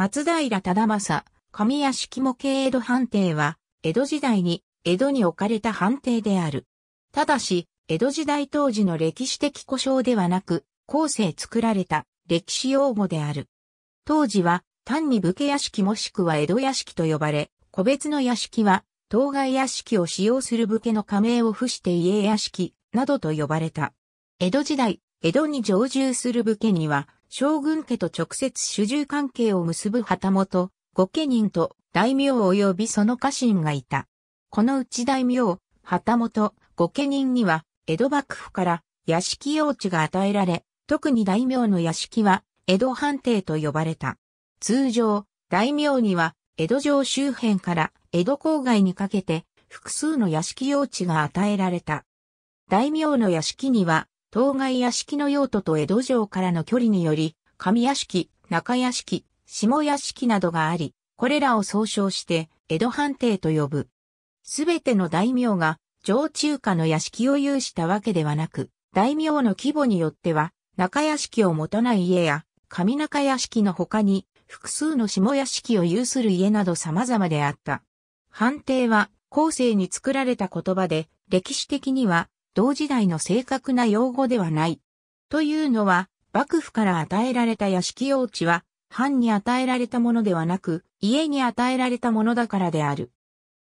松平忠政、上屋敷模型江戸判定は、江戸時代に江戸に置かれた判定である。ただし、江戸時代当時の歴史的故障ではなく、後世作られた歴史用語である。当時は単に武家屋敷もしくは江戸屋敷と呼ばれ、個別の屋敷は当該屋敷を使用する武家の加盟を付して家屋敷などと呼ばれた。江戸時代、江戸に常住する武家には将軍家と直接主従関係を結ぶ旗本、御家人と大名及びその家臣がいた。このうち大名、旗本、御家人には、江戸幕府から屋敷用地が与えられ、特に大名の屋敷は、江戸藩邸と呼ばれた。通常、大名には、江戸城周辺から江戸郊外にかけて、複数の屋敷用地が与えられた。大名の屋敷には、当該屋敷の用途と江戸城からの距離により、上屋敷、中屋敷、下屋敷などがあり、これらを総称して、江戸藩邸と呼ぶ。すべての大名が、上中下の屋敷を有したわけではなく、大名の規模によっては、中屋敷を持たない家や、上中屋敷の他に、複数の下屋敷を有する家など様々であった。藩邸は、後世に作られた言葉で、歴史的には、同時代の正確な用語ではない。というのは、幕府から与えられた屋敷用地は、藩に与えられたものではなく、家に与えられたものだからである。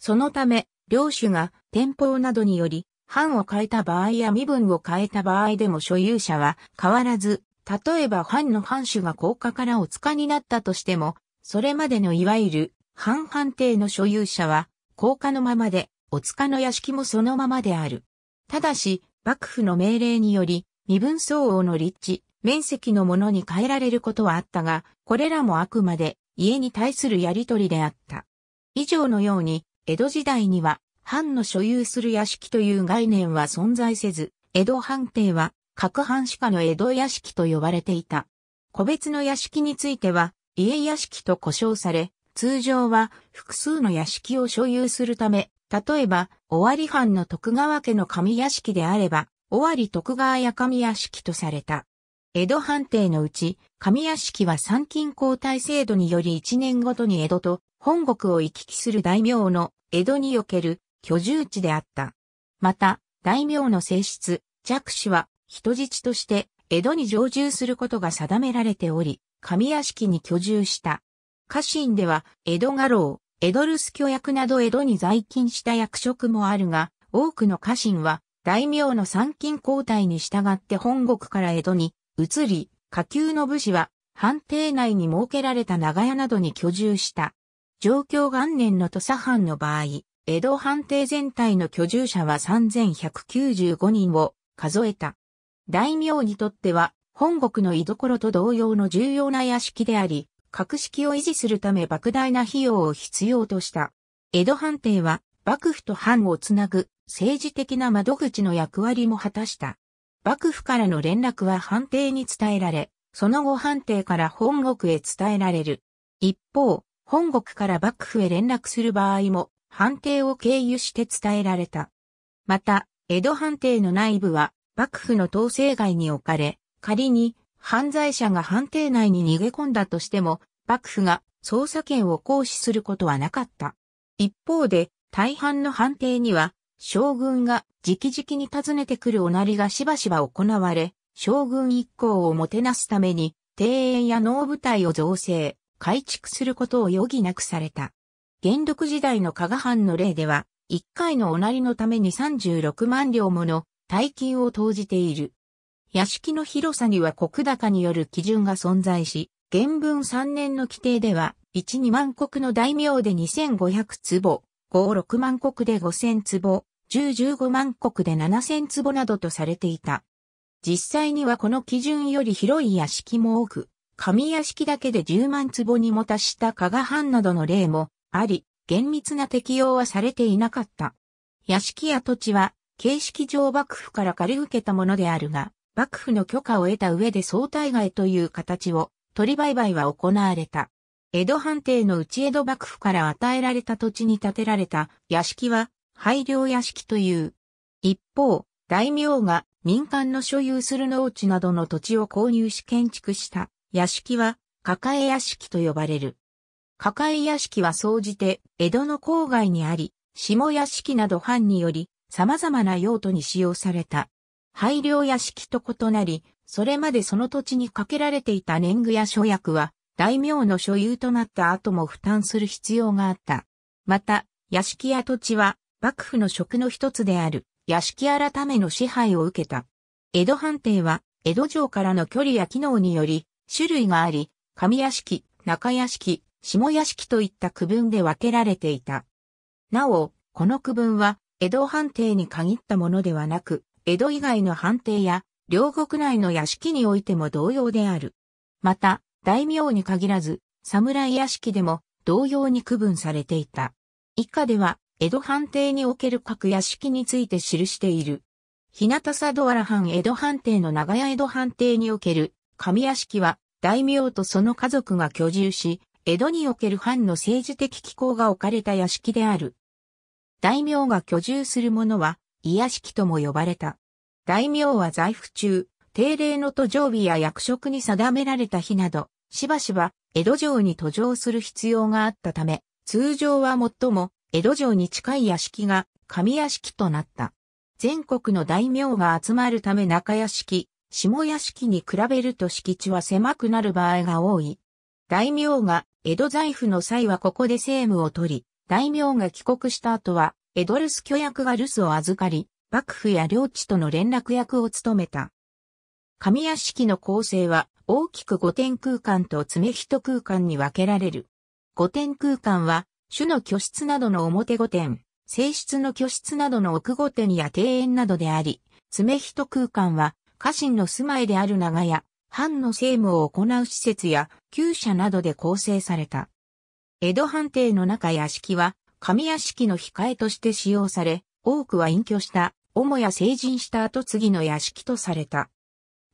そのため、領主が天保などにより、藩を変えた場合や身分を変えた場合でも所有者は変わらず、例えば藩の藩主が高家からお塚になったとしても、それまでのいわゆる藩藩邸の所有者は高家のままで、お塚の屋敷もそのままである。ただし、幕府の命令により、身分相応の立地、面積のものに変えられることはあったが、これらもあくまで家に対するやり取りであった。以上のように、江戸時代には、藩の所有する屋敷という概念は存在せず、江戸藩邸は、各藩士かの江戸屋敷と呼ばれていた。個別の屋敷については、家屋敷と呼称され、通常は複数の屋敷を所有するため、例えば、尾張藩の徳川家の上屋敷であれば、尾張徳川や上屋敷とされた。江戸藩邸のうち、上屋敷は参勤交代制度により1年ごとに江戸と本国を行き来する大名の江戸における居住地であった。また、大名の性質、弱視は人質として江戸に常住することが定められており、上屋敷に居住した。家臣では江戸家老、エドルス居役など江戸に在勤した役職もあるが、多くの家臣は大名の参勤交代に従って本国から江戸に移り、下級の武士は藩邸内に設けられた長屋などに居住した。状況元年の土佐藩の場合、江戸藩邸全体の居住者は3195人を数えた。大名にとっては本国の居所と同様の重要な屋敷であり、格式を維持するため莫大な費用を必要とした。江戸判定は幕府と藩をつなぐ政治的な窓口の役割も果たした。幕府からの連絡は判定に伝えられ、その後判定から本国へ伝えられる。一方、本国から幕府へ連絡する場合も、判定を経由して伝えられた。また、江戸判定の内部は、幕府の統制外に置かれ、仮に犯罪者が判定内に逃げ込んだとしても、幕府が捜査権を行使することはなかった。一方で、大半の判定には、将軍が直々に訪ねてくるおなりがしばしば行われ、将軍一行をもてなすために、庭園や農部隊を造成、改築することを余儀なくされた。元禄時代の加賀藩の例では、一回のおなりのために36万両もの大金を投じている。屋敷の広さには国高による基準が存在し、原文3年の規定では、1、2万国の大名で2500坪、5、6万国で5000坪、10、15万国で7000坪などとされていた。実際にはこの基準より広い屋敷も多く、紙屋敷だけで10万坪にも達した加賀藩などの例もあり、厳密な適用はされていなかった。屋敷や土地は、形式上幕府から借り受けたものであるが、幕府の許可を得た上で総対外という形を取り売買は行われた。江戸藩邸の内江戸幕府から与えられた土地に建てられた屋敷は配領屋敷という。一方、大名が民間の所有する農地などの土地を購入し建築した屋敷は抱え屋敷と呼ばれる。抱え屋敷は総じて江戸の郊外にあり、下屋敷など藩により様々な用途に使用された。廃慮屋敷と異なり、それまでその土地にかけられていた年貢や諸役は、大名の所有となった後も負担する必要があった。また、屋敷や土地は、幕府の職の一つである、屋敷改めの支配を受けた。江戸藩邸は、江戸城からの距離や機能により、種類があり、上屋敷、中屋敷、下屋敷といった区分で分けられていた。なお、この区分は、江戸藩邸に限ったものではなく、江戸以外の藩邸や、両国内の屋敷においても同様である。また、大名に限らず、侍屋敷でも同様に区分されていた。以下では、江戸藩邸における各屋敷について記している。日向佐渡原藩江戸藩邸の長屋江戸藩邸における上屋敷は大名とその家族が居住し、江戸における藩の政治的機構が置かれた屋敷である。大名が居住するものは癒し器とも呼ばれた。大名は在府中、定例の途上日や役職に定められた日など、しばしば江戸城に途上する必要があったため、通常は最も江戸城に近い屋敷が上屋敷となった。全国の大名が集まるため中屋敷、下屋敷に比べると敷地は狭くなる場合が多い。大名が江戸財布の際はここで政務を取り、大名が帰国した後はエドルス巨役が留守を預かり、幕府や領地との連絡役を務めた。神屋敷の構成は大きく五点空間と爪人空間に分けられる。五点空間は、種の居室などの表五点、性質の居室などの奥五点や庭園などであり、爪人空間は、家臣の住まいである長屋、藩の政務を行う施設や、厩舎などで構成された。江戸藩邸の中屋敷は、上屋敷の控えとして使用され、多くは隠居した、母や成人した後次の屋敷とされた。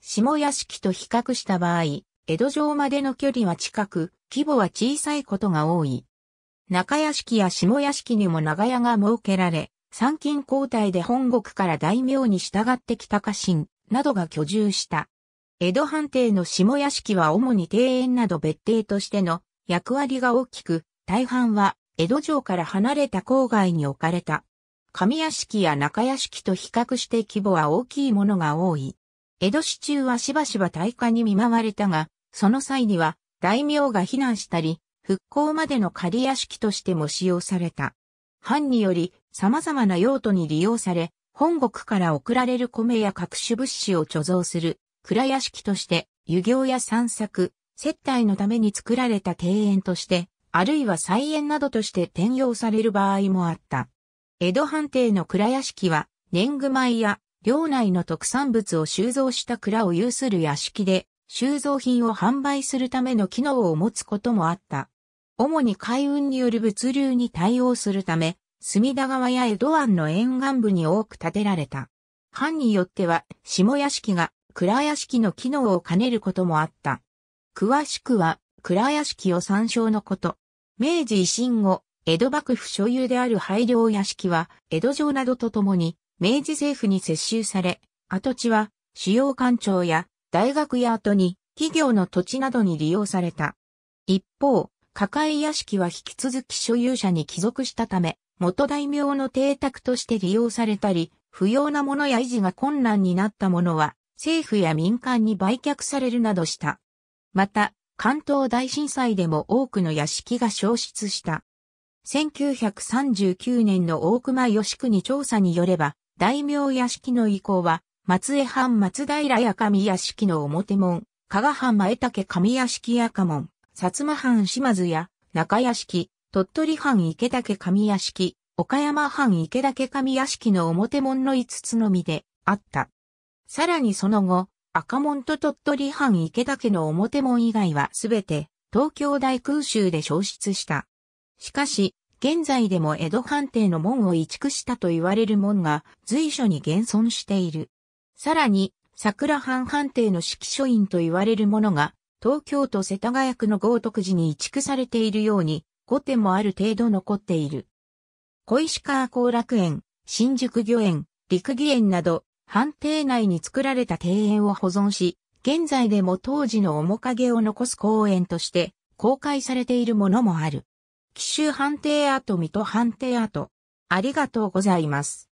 下屋敷と比較した場合、江戸城までの距離は近く、規模は小さいことが多い。中屋敷や下屋敷にも長屋が設けられ、参勤交代で本国から大名に従ってきた家臣などが居住した。江戸藩邸の下屋敷は主に庭園など別邸としての役割が大きく、大半は江戸城から離れた郊外に置かれた。上屋敷や中屋敷と比較して規模は大きいものが多い。江戸市中はしばしば大火に見舞われたが、その際には大名が避難したり、復興までの仮屋敷としても使用された。藩により様々な用途に利用され、本国から送られる米や各種物資を貯蔵する蔵屋敷として、湯行や散策、接待のために作られた庭園としてあるいは菜園などとして転用される場合もあった。江戸藩邸の蔵屋敷は、年貢米や、領内の特産物を収蔵した蔵を有する屋敷で、収蔵品を販売するための機能を持つこともあった。主に海運による物流に対応するため、隅田川や江戸湾の沿岸部に多く建てられた。藩によっては、下屋敷が蔵屋敷の機能を兼ねることもあった。詳しくは、蔵屋敷を参照のこと。明治維新後、江戸幕府所有である廃領屋敷は、江戸城などとともに、明治政府に接収され、跡地は、主要官庁や、大学や後に、企業の土地などに利用された。一方、抱え屋敷は引き続き所有者に帰属したため、元大名の邸宅として利用されたり、不要なものや維持が困難になったものは、政府や民間に売却されるなどした。また、関東大震災でも多くの屋敷が消失した。1939年の大熊吉国調査によれば、大名屋敷の遺構は、松江藩松平屋上屋敷の表門、加賀藩前竹上屋敷赤家門、薩摩藩島津屋、中屋敷、鳥取藩池竹上屋敷、岡山藩池竹上屋敷の表門の5つのみであった。さらにその後、赤門と鳥取藩池田家の表門以外はすべて東京大空襲で消失した。しかし、現在でも江戸藩邸の門を移築したと言われる門が随所に現存している。さらに、桜藩藩邸の式書院と言われるものが、東京都世田谷区の豪徳寺に移築されているように、5点もある程度残っている。小石川後楽園、新宿御苑、陸義園など、藩邸内に作られた庭園を保存し、現在でも当時の面影を残す公園として公開されているものもある。紀州藩邸跡水戸藩邸跡。ありがとうございます。